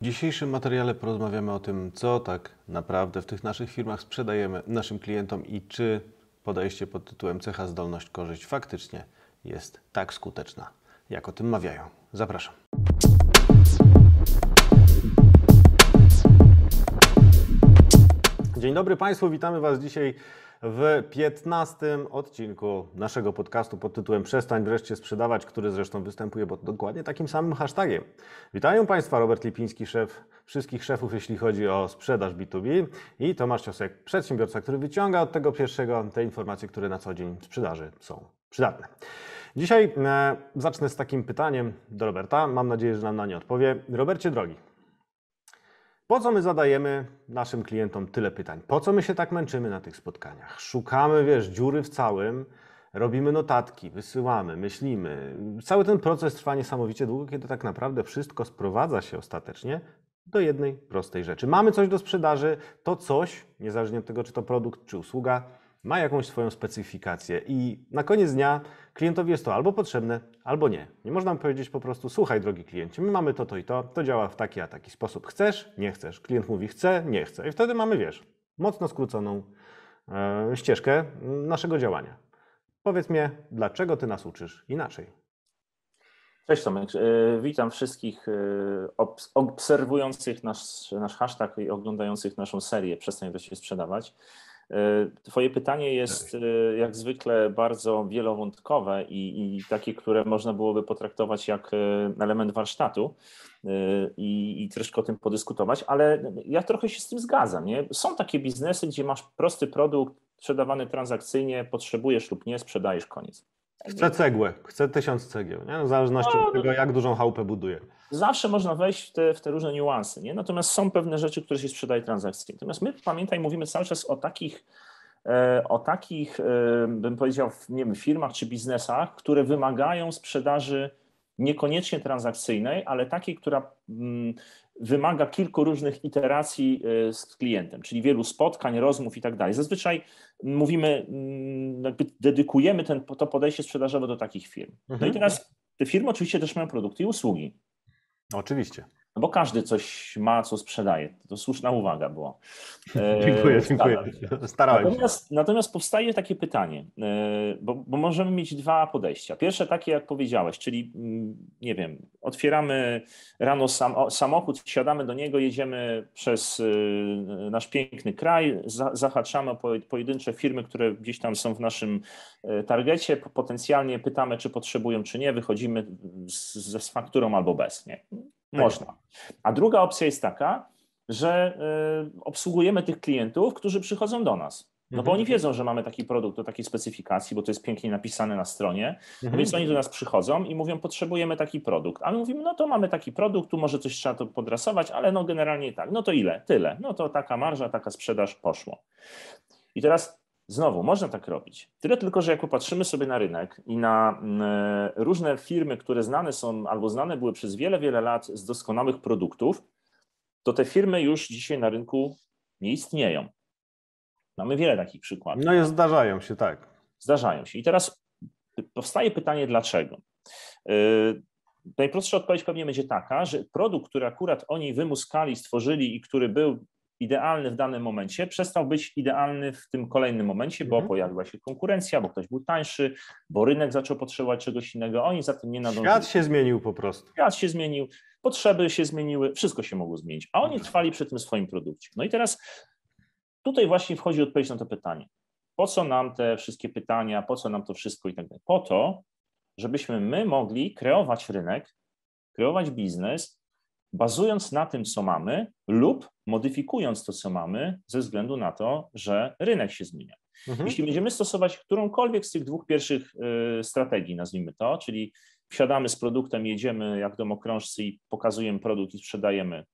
W dzisiejszym materiale porozmawiamy o tym, co tak naprawdę w tych naszych firmach sprzedajemy naszym klientom i czy podejście pod tytułem cecha zdolność korzyść faktycznie jest tak skuteczna, jak o tym mawiają. Zapraszam. Dzień dobry Państwu, witamy Was dzisiaj w 15 odcinku naszego podcastu pod tytułem Przestań wreszcie sprzedawać, który zresztą występuje pod dokładnie takim samym hashtagiem. Witają Państwa Robert Lipiński, szef wszystkich szefów, jeśli chodzi o sprzedaż B2B i Tomasz Ciosek, przedsiębiorca, który wyciąga od tego pierwszego te informacje, które na co dzień w sprzedaży są przydatne. Dzisiaj e, zacznę z takim pytaniem do Roberta. Mam nadzieję, że nam na nie odpowie. Robercie drogi, po co my zadajemy naszym klientom tyle pytań? Po co my się tak męczymy na tych spotkaniach? Szukamy, wiesz, dziury w całym, robimy notatki, wysyłamy, myślimy. Cały ten proces trwa niesamowicie długo, kiedy tak naprawdę wszystko sprowadza się ostatecznie do jednej prostej rzeczy. Mamy coś do sprzedaży, to coś, niezależnie od tego, czy to produkt, czy usługa, ma jakąś swoją specyfikację i na koniec dnia klientowi jest to albo potrzebne, albo nie. Nie można powiedzieć po prostu, słuchaj drogi kliencie, my mamy to, to i to, to działa w taki, a taki sposób. Chcesz? Nie chcesz. Klient mówi chce, nie chce. I wtedy mamy, wiesz, mocno skróconą e, ścieżkę naszego działania. Powiedz mi, dlaczego ty nas uczysz inaczej? Cześć Tomek, e, witam wszystkich e, obserwujących nasz, nasz hashtag i oglądających naszą serię Przestań do się sprzedawać. E, twoje pytanie jest e, jak zwykle bardzo wielowątkowe i, i takie, które można byłoby potraktować jak e, element warsztatu i, i troszkę o tym podyskutować, ale ja trochę się z tym zgadzam. Nie? Są takie biznesy, gdzie masz prosty produkt, sprzedawany transakcyjnie, potrzebujesz lub nie, sprzedajesz, koniec. Tak chce cegłę, chce tysiąc cegieł, nie? No, w zależności no, od tego, jak dużą chałupę buduje. Zawsze można wejść w te, w te różne niuanse, nie? natomiast są pewne rzeczy, które się sprzedaje transakcji. Natomiast my, pamiętaj, mówimy cały czas o takich, e, o takich e, bym powiedział, nie wiem, firmach czy biznesach, które wymagają sprzedaży niekoniecznie transakcyjnej, ale takiej, która mm, wymaga kilku różnych iteracji e, z klientem, czyli wielu spotkań, rozmów i tak dalej. Zazwyczaj mówimy, mm, jakby dedykujemy ten, to podejście sprzedażowe do takich firm. No i mhm. teraz te firmy oczywiście też mają produkty i usługi. Oczywiście. No bo każdy coś ma, co sprzedaje. To słuszna uwaga była. dziękuję, e, dziękuję. Starałem się. Natomiast powstaje takie pytanie, e, bo, bo, możemy mieć dwa podejścia. Pierwsze takie, jak powiedziałeś, czyli mm, nie wiem, otwieramy rano samochód, wsiadamy do niego, jedziemy przez e, nasz piękny kraj, zahaczamy po, pojedyncze firmy, które gdzieś tam są w naszym targecie, potencjalnie pytamy, czy potrzebują, czy nie, wychodzimy z, z fakturą albo bez. Nie? Tak. Można. A druga opcja jest taka, że y, obsługujemy tych klientów, którzy przychodzą do nas. No bo mhm. oni wiedzą, że mamy taki produkt o takiej specyfikacji, bo to jest pięknie napisane na stronie, no więc oni do nas przychodzą i mówią, potrzebujemy taki produkt. A my mówimy, no to mamy taki produkt, tu może coś trzeba to podrasować, ale no generalnie tak, no to ile? Tyle. No to taka marża, taka sprzedaż poszło. I teraz Znowu, można tak robić. Tyle tylko, że jak popatrzymy sobie na rynek i na mm, e, różne firmy, które znane są albo znane były przez wiele, wiele lat z doskonałych produktów, to te firmy już dzisiaj na rynku nie istnieją. Mamy wiele takich przykładów. No i zdarzają się, tak. Zdarzają się. I teraz powstaje pytanie, dlaczego? E, najprostsza odpowiedź pewnie będzie taka, że produkt, który akurat oni wymuskali, stworzyli i który był idealny w danym momencie przestał być idealny w tym kolejnym momencie, bo mhm. pojawiła się konkurencja, bo ktoś był tańszy, bo rynek zaczął potrzebować czegoś innego, oni za tym nie nadążyli. Świat się zmienił po prostu. Świat się zmienił, potrzeby się zmieniły, wszystko się mogło zmienić, a oni mhm. trwali przy tym swoim produkcie. No i teraz tutaj właśnie wchodzi odpowiedź na to pytanie. Po co nam te wszystkie pytania, po co nam to wszystko i tak dalej? Po to, żebyśmy my mogli kreować rynek, kreować biznes, bazując na tym, co mamy, lub modyfikując to, co mamy, ze względu na to, że rynek się zmienia. Mhm. Jeśli będziemy stosować którąkolwiek z tych dwóch pierwszych y, strategii, nazwijmy to, czyli wsiadamy z produktem, jedziemy jak domokrążcy i pokazujemy produkt i sprzedajemy,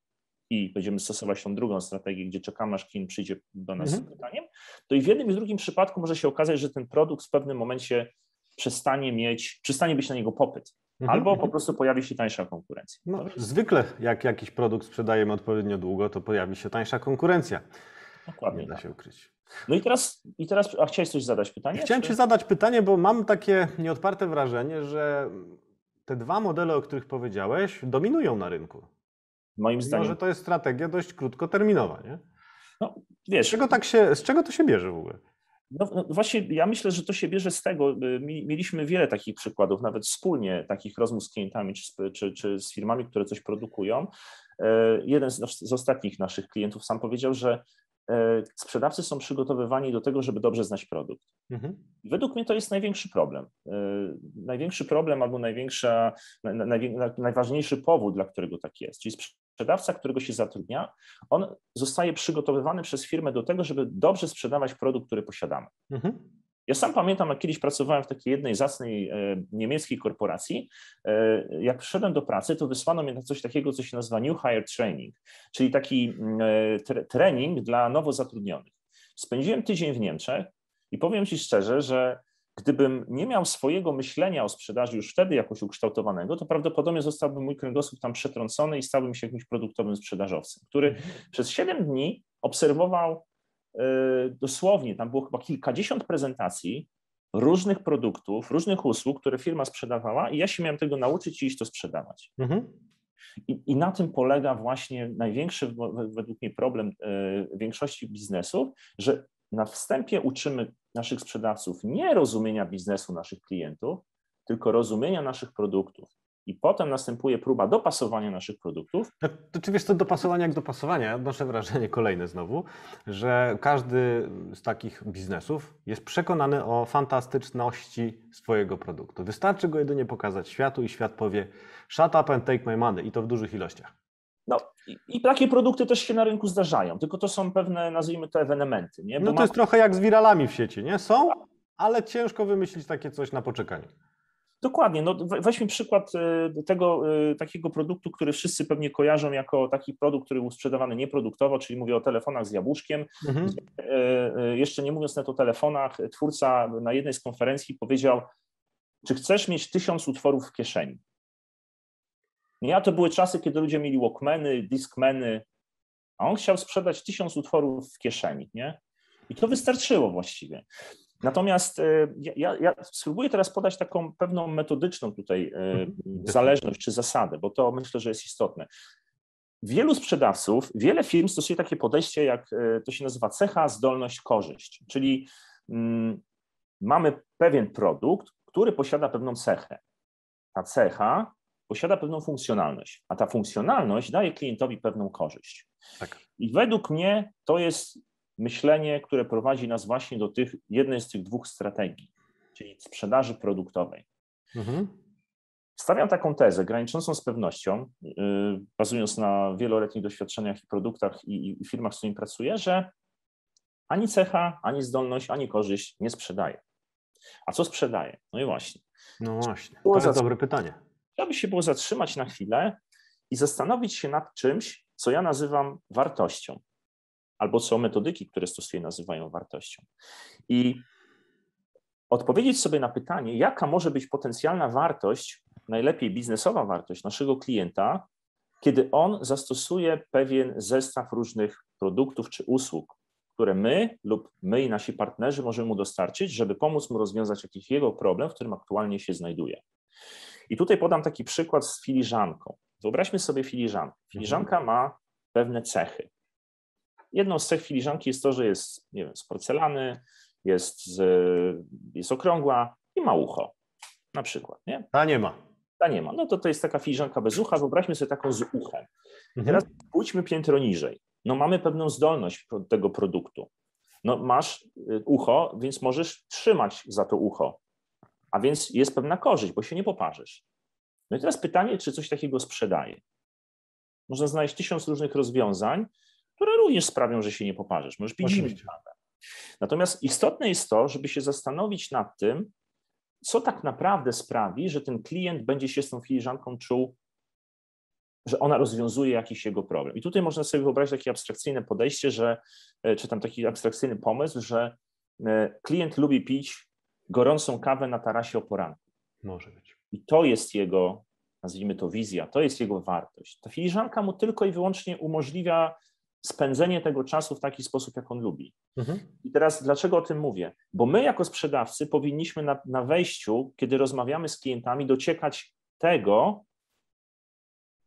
i będziemy stosować tą drugą strategię, gdzie czekamy, aż klient przyjdzie do nas mhm. z pytaniem, to i w jednym i w drugim przypadku może się okazać, że ten produkt w pewnym momencie przestanie mieć, przestanie być na niego popyt. Mhm, Albo po mhm. prostu pojawi się tańsza konkurencja. No, zwykle jak jakiś produkt sprzedajemy odpowiednio długo, to pojawi się tańsza konkurencja. Dokładnie. Nie da tak. się ukryć. No i teraz, i teraz a chciałeś coś zadać pytanie? Chciałem czy... Ci zadać pytanie, bo mam takie nieodparte wrażenie, że te dwa modele, o których powiedziałeś, dominują na rynku. Moim zdaniem. Może to jest strategia dość krótkoterminowa, nie? No, wiesz. Z czego, tak się, z czego to się bierze w ogóle? No, no, właśnie ja myślę, że to się bierze z tego. Y, mieliśmy wiele takich przykładów, nawet wspólnie takich rozmów z klientami czy, czy, czy z firmami, które coś produkują. E, jeden z, z ostatnich naszych klientów sam powiedział, że E, sprzedawcy są przygotowywani do tego, żeby dobrze znać produkt. Mhm. Według mnie to jest największy problem. E, największy problem albo największa, naj, najważniejszy powód, dla którego tak jest. Czyli sprzedawca, którego się zatrudnia, on zostaje przygotowywany przez firmę do tego, żeby dobrze sprzedawać produkt, który posiadamy. Mhm. Ja sam pamiętam, jak kiedyś pracowałem w takiej jednej zacnej e, niemieckiej korporacji. E, jak przyszedłem do pracy, to wysłano mnie na coś takiego, co się nazywa New Hire Training, czyli taki mm, e, trening dla nowo zatrudnionych. Spędziłem tydzień w Niemczech i powiem Ci szczerze, że gdybym nie miał swojego myślenia o sprzedaży już wtedy jakoś ukształtowanego, to prawdopodobnie zostałby mój kręgosłup tam przetrącony i stałbym się jakimś produktowym sprzedażowcem, który mhm. przez 7 dni obserwował Y, dosłownie, tam było chyba kilkadziesiąt prezentacji różnych produktów, różnych usług, które firma sprzedawała i ja się miałem tego nauczyć i iść to sprzedawać. Mhm. I, I, na tym polega właśnie największy według mnie problem y, większości biznesów, że na wstępie uczymy naszych sprzedawców nie rozumienia biznesu naszych klientów, tylko rozumienia naszych produktów i potem następuje próba dopasowania naszych produktów. No, to czy wiesz, to dopasowanie jak dopasowanie, odnoszę wrażenie kolejne znowu, że każdy z takich biznesów jest przekonany o fantastyczności swojego produktu. Wystarczy go jedynie pokazać światu i świat powie shut up and take my money i to w dużych ilościach. No i, i takie produkty też się na rynku zdarzają, tylko to są pewne, nazwijmy to, ewenementy. Nie? Bo no to ma... jest trochę jak z wiralami w sieci, nie? Są, ale ciężko wymyślić takie coś na poczekaniu. Dokładnie. No weźmy przykład y, tego y, takiego produktu, który wszyscy pewnie kojarzą jako taki produkt, który był sprzedawany nieproduktowo, czyli mówię o telefonach z jabłuszkiem. Mhm. Y, jeszcze nie mówiąc nawet o telefonach, twórca na jednej z konferencji powiedział, czy chcesz mieć tysiąc utworów w kieszeni? Ja to były czasy, kiedy ludzie mieli walkmeny, diskmeny, a on chciał sprzedać tysiąc utworów w kieszeni, nie? I to wystarczyło właściwie. Natomiast e, ja, ja, spróbuję teraz podać taką pewną metodyczną tutaj e, mhm. zależność czy zasadę, bo to myślę, że jest istotne. Wielu sprzedawców, wiele firm stosuje takie podejście, jak e, to się nazywa cecha, zdolność, korzyść, czyli mm, mamy pewien produkt, który posiada pewną cechę. Ta cecha posiada pewną funkcjonalność, a ta funkcjonalność daje klientowi pewną korzyść. Tak. I według mnie to jest myślenie, które prowadzi nas właśnie do tych, jednej z tych dwóch strategii, czyli sprzedaży produktowej. Mhm. Stawiam taką tezę, graniczącą z pewnością, yy, bazując na wieloletnich doświadczeniach i produktach i, i firmach, z którymi pracuję, że ani cecha, ani zdolność, ani korzyść nie sprzedaje. A co sprzedaje? No i właśnie. No właśnie, to jest dobre pytanie. Chciałbym się było zatrzymać na chwilę i zastanowić się nad czymś, co ja nazywam wartością albo co metodyki, które stosuje, nazywają wartością. I odpowiedzieć sobie na pytanie, jaka może być potencjalna wartość, najlepiej biznesowa wartość naszego klienta, kiedy on zastosuje pewien zestaw różnych produktów czy usług, które my lub my i nasi partnerzy możemy mu dostarczyć, żeby pomóc mu rozwiązać jakiś jego problem, w którym aktualnie się znajduje. I tutaj podam taki przykład z filiżanką. Wyobraźmy sobie filiżankę. Mhm. Filiżanka ma pewne cechy. Jedną z cech filiżanki jest to, że jest nie wiem, z porcelany, jest, z, jest okrągła i ma ucho na przykład. Nie? Ta nie ma. Ta nie ma. No to to jest taka filiżanka bez ucha, wyobraźmy sobie taką z uchem. Mhm. Teraz pójdźmy piętro niżej. No mamy pewną zdolność tego produktu. No masz y, ucho, więc możesz trzymać za to ucho, a więc jest pewna korzyść, bo się nie poparzysz. No i teraz pytanie, czy coś takiego sprzedaje? Można znaleźć tysiąc różnych rozwiązań, które również sprawią, że się nie poparzysz. Możesz pić zimną kawę. Natomiast istotne jest to, żeby się zastanowić nad tym, co tak naprawdę sprawi, że ten klient będzie się z tą filiżanką czuł, że ona rozwiązuje jakiś jego problem. I tutaj można sobie wyobrazić takie abstrakcyjne podejście, że, e, czy tam taki abstrakcyjny pomysł, że e, klient lubi pić gorącą kawę na tarasie o poranku. Może być. I to jest jego, nazwijmy to wizja, to jest jego wartość. Ta filiżanka mu tylko i wyłącznie umożliwia spędzenie tego czasu w taki sposób, jak on lubi. Mhm. I teraz dlaczego o tym mówię? Bo my jako sprzedawcy powinniśmy na, na wejściu, kiedy rozmawiamy z klientami, dociekać tego,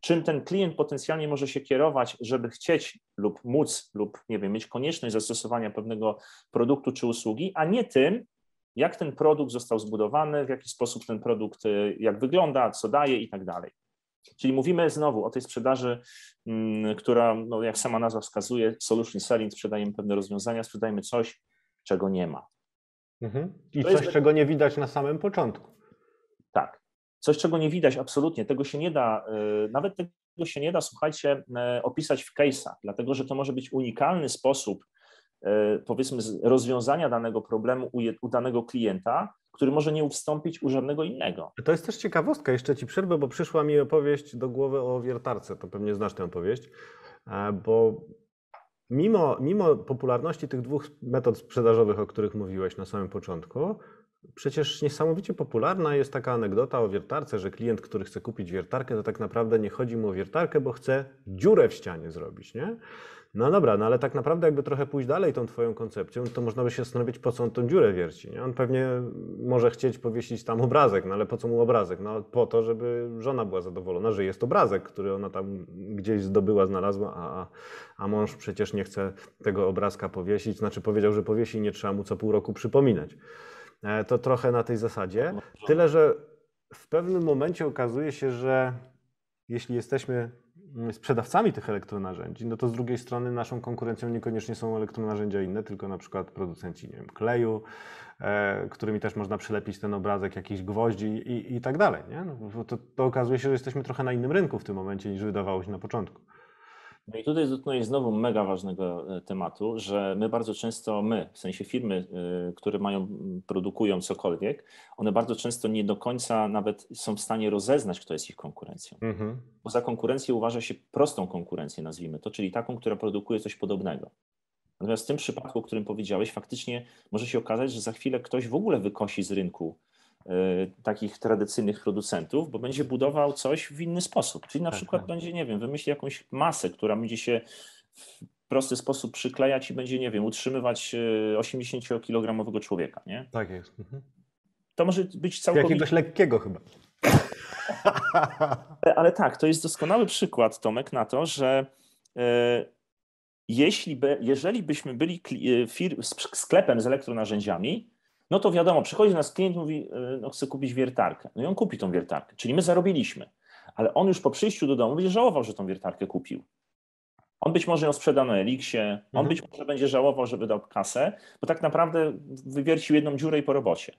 czym ten klient potencjalnie może się kierować, żeby chcieć lub móc, lub nie wiem, mieć konieczność zastosowania pewnego produktu czy usługi, a nie tym, jak ten produkt został zbudowany, w jaki sposób ten produkt, y, jak wygląda, co daje i tak dalej. Czyli mówimy znowu o tej sprzedaży, mm, która, no jak sama nazwa wskazuje, solution selling, sprzedajemy pewne rozwiązania, sprzedajemy coś, czego nie ma. Mhm. I to coś, jest... czego nie widać na samym początku. Tak. Coś, czego nie widać absolutnie, tego się nie da, e, nawet tego się nie da, słuchajcie, e, opisać w case'a, dlatego że to może być unikalny sposób, e, powiedzmy, rozwiązania danego problemu u danego klienta, który może nie ustąpić u żadnego innego. To jest też ciekawostka, jeszcze ci przerwę, bo przyszła mi opowieść do głowy o wiertarce, to pewnie znasz tę opowieść, e, bo mimo, mimo popularności tych dwóch metod sprzedażowych, o których mówiłeś na samym początku, Przecież niesamowicie popularna jest taka anegdota o wiertarce, że klient, który chce kupić wiertarkę, to tak naprawdę nie chodzi mu o wiertarkę, bo chce dziurę w ścianie zrobić, nie? No dobra, no ale tak naprawdę jakby trochę pójść dalej tą twoją koncepcją, to można by się zastanowić, po co on tą dziurę wierci, nie? On pewnie może chcieć powiesić tam obrazek, no ale po co mu obrazek? No po to, żeby żona była zadowolona, że jest obrazek, który ona tam gdzieś zdobyła, znalazła, a, a mąż przecież nie chce tego obrazka powiesić, znaczy powiedział, że powiesi i nie trzeba mu co pół roku przypominać. E, to trochę na tej zasadzie. No, Tyle, że w pewnym momencie okazuje się, że jeśli jesteśmy mm, sprzedawcami tych elektronarzędzi, no to z drugiej strony naszą konkurencją niekoniecznie są elektronarzędzia inne, tylko na przykład producenci nie wiem, kleju, e, którymi też można przylepić ten obrazek jakichś gwoździ i, i tak dalej. Nie? No, to, to okazuje się, że jesteśmy trochę na innym rynku w tym momencie niż wydawało się na początku. No i tutaj dotknąłeś znowu mega ważnego e, tematu, że my bardzo często, my, w sensie firmy, e, które mają, produkują cokolwiek, one bardzo często nie do końca nawet są w stanie rozeznać, kto jest ich konkurencją. Mhm. Bo za konkurencję uważa się prostą konkurencję, nazwijmy to, czyli taką, która produkuje coś podobnego. Natomiast w tym przypadku, o którym powiedziałeś, faktycznie może się okazać, że za chwilę ktoś w ogóle wykosi z rynku E, takich tradycyjnych producentów, bo będzie budował coś w inny sposób. Czyli na tak, przykład tak. będzie, nie wiem, wymyśli jakąś masę, która będzie się w prosty sposób przyklejać i będzie, nie wiem, utrzymywać 80-kilogramowego e, człowieka, nie? Tak jest. Mhm. To może być całkowicie... Jakiegoś lekkiego chyba. Ale tak, to jest doskonały przykład, Tomek, na to, że e, jeśli by, jeżeli byśmy byli sklepem z elektronarzędziami, no to wiadomo, przychodzi nas klient, mówi, e, no chcę kupić wiertarkę. No i on kupi tą wiertarkę, czyli my zarobiliśmy. Ale on już po przyjściu do domu będzie żałował, że tą wiertarkę kupił. On być może ją sprzeda na on mhm. być może będzie żałował, że wydał kasę, bo tak naprawdę wywiercił jedną dziurę i po robocie.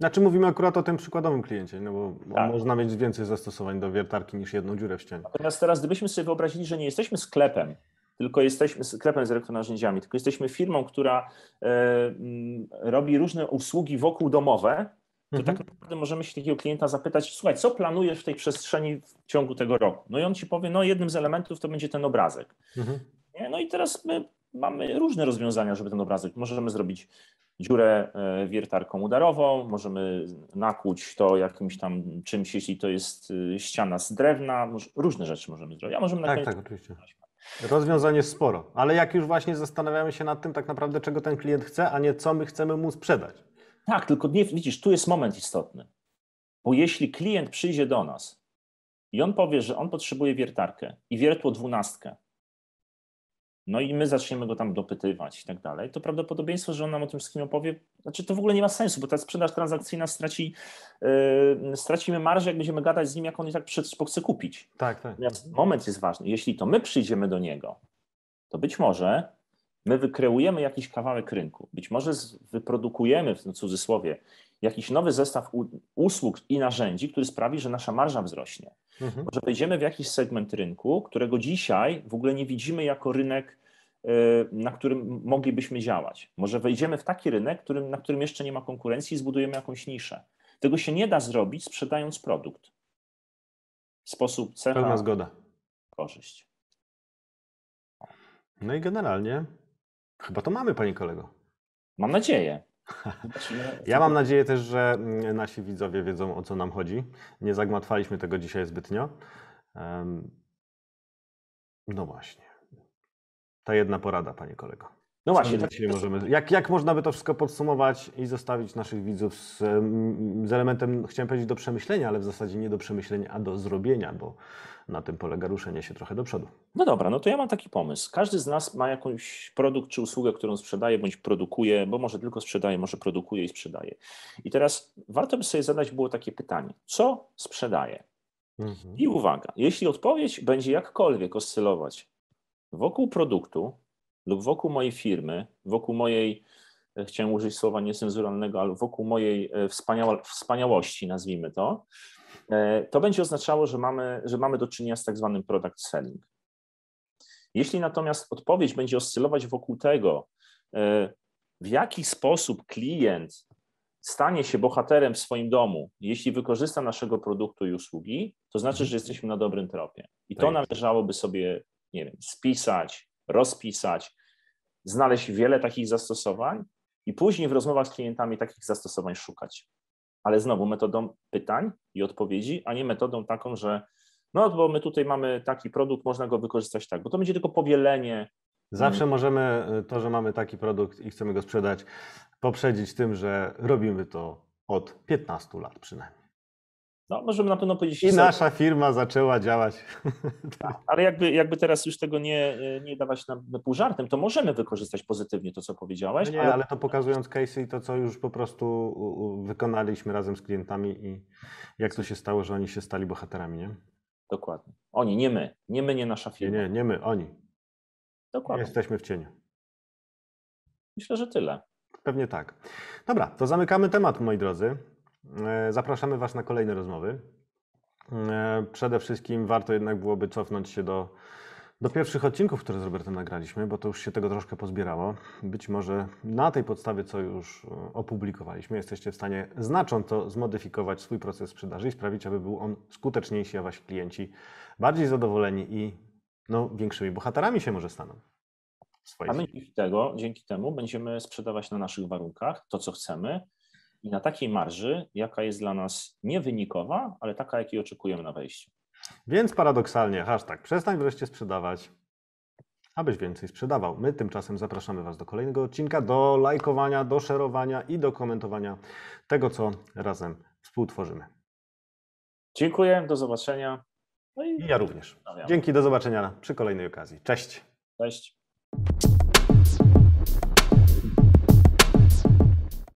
Znaczy mówimy akurat o tym przykładowym kliencie, no bo tak. można mieć więcej zastosowań do wiertarki niż jedną dziurę w ścianie. Natomiast teraz gdybyśmy sobie wyobrazili, że nie jesteśmy sklepem, tylko jesteśmy sklepem z elektronarzędziami, tylko jesteśmy firmą, która e, mm, robi różne usługi wokół domowe, to tak mhm. tak naprawdę możemy się takiego klienta zapytać, słuchaj, co planujesz w tej przestrzeni w ciągu tego roku? No i on ci powie, no jednym z elementów to będzie ten obrazek. Mhm. No i teraz my mamy różne rozwiązania, żeby ten obrazek, możemy zrobić dziurę e, wiertarką udarową, możemy nakłuć to jakimś tam czymś, jeśli to jest e, ściana z drewna, różne rzeczy możemy zrobić. A możemy tak, tak, oczywiście. Rozwiązanie jest sporo, ale jak już właśnie zastanawiamy się nad tym tak naprawdę, czego ten klient chce, a nie co my chcemy mu sprzedać. Tak, tylko nie, widzisz, tu jest moment istotny. Bo jeśli klient przyjdzie do nas i on powie, że on potrzebuje wiertarkę i wiertło dwunastkę, no i my zaczniemy go tam dopytywać i tak dalej, to prawdopodobieństwo, że on nam o tym wszystkim opowie, znaczy to w ogóle nie ma sensu, bo ta sprzedaż transakcyjna straci, yy, stracimy marżę, jak będziemy gadać z nim, jak on i tak chce kupić. Tak, tak. Natomiast moment jest ważny. Jeśli to my przyjdziemy do niego, to być może my wykreujemy jakiś kawałek rynku, być może wyprodukujemy, w cudzysłowie, jakiś nowy zestaw usług i narzędzi, który sprawi, że nasza marża wzrośnie. Mhm. wejdziemy w jakiś segment rynku, którego dzisiaj w ogóle nie widzimy jako rynek, e, na którym moglibyśmy działać. Może wejdziemy w taki rynek, którym, na którym jeszcze nie ma konkurencji i zbudujemy jakąś niszę. Tego się nie da zrobić sprzedając produkt. W sposób cecha. Pełna zgoda. Korzyść. No i generalnie chyba to mamy, panie kolego. Mam nadzieję. Ja mam nadzieję też, że mm, nasi widzowie wiedzą o co nam chodzi. Nie zagmatwaliśmy tego dzisiaj zbytnio. No właśnie. Ta jedna porada, panie kolego. No właśnie, tak, możemy, jak, jak można by to wszystko podsumować i zostawić naszych widzów z, mm, z elementem, chciałem powiedzieć, do przemyślenia, ale w zasadzie nie do przemyślenia, a do zrobienia, bo na tym polega ruszenie się trochę do przodu. No dobra, no to ja mam taki pomysł. Każdy z nas ma jakąś produkt czy usługę, którą sprzedaje bądź produkuje, bo może tylko sprzedaje, może produkuje i sprzedaje. I teraz warto by sobie zadać było takie pytanie: co sprzedaje? Mhm. I uwaga, jeśli odpowiedź będzie jakkolwiek oscylować wokół produktu, lub wokół mojej firmy, wokół mojej, e, chciałem użyć słowa niecenzuralnego, ale wokół mojej e, wspaniałości, nazwijmy to, e, to będzie oznaczało, że mamy, że mamy do czynienia z tak zwanym product selling. Jeśli natomiast odpowiedź będzie oscylować wokół tego, w jaki sposób klient stanie się bohaterem w swoim domu, jeśli wykorzysta naszego produktu i usługi, to znaczy, mhm. że jesteśmy na dobrym tropie. I to tak należałoby sobie, nie wiem, spisać, rozpisać, znaleźć wiele takich zastosowań i później w rozmowach z klientami takich zastosowań szukać. Ale znowu metodą pytań i odpowiedzi, a nie metodą taką, że no bo my tutaj mamy taki produkt, można go wykorzystać tak, bo to będzie tylko powielenie. Zawsze możemy y, to, że mamy taki produkt i chcemy go sprzedać, poprzedzić tym, że robimy to od 15 lat przynajmniej. No, możemy na pewno powiedzieć. I sobie. nasza firma zaczęła działać. Tak. ale jakby, jakby teraz już tego nie, nie dawać na, na pół żartem, to możemy wykorzystać pozytywnie to, co powiedziałeś. nie, ale... ale... to pokazując case i to, co już po prostu wykonaliśmy razem z klientami i jak to się stało, że oni się stali bohaterami, nie? Dokładnie. Oni, nie my. Nie my, nie nasza firma. Nie, nie, nie my, oni. Dokładnie. Jesteśmy w cieniu. Myślę, że tyle. Pewnie tak. Dobra, to zamykamy temat, moi drodzy. E, zapraszamy Was na kolejne rozmowy. E, przede wszystkim warto jednak byłoby cofnąć się do, do pierwszych odcinków, które z Robertem nagraliśmy, bo to już się tego troszkę pozbierało. Być może na tej podstawie, co już e, opublikowaliśmy, jesteście w stanie znacząco zmodyfikować swój proces sprzedaży i sprawić, aby był on skuteczniejszy, a Wasi klienci bardziej zadowoleni i no, większymi bohaterami się może staną. A my dzięki, tego, dzięki temu będziemy sprzedawać na naszych warunkach to, co chcemy, i na takiej marży, jaka jest dla nas niewynikowa, ale taka, jakiej oczekujemy na wejściu. Więc paradoksalnie, hashtag przestań wreszcie sprzedawać, abyś więcej sprzedawał. My tymczasem zapraszamy Was do kolejnego odcinka, do lajkowania, do szerowania i do komentowania tego, co razem współtworzymy. Dziękuję, do zobaczenia. No i... I ja również. Dzięki, do zobaczenia przy kolejnej okazji. Cześć. Cześć.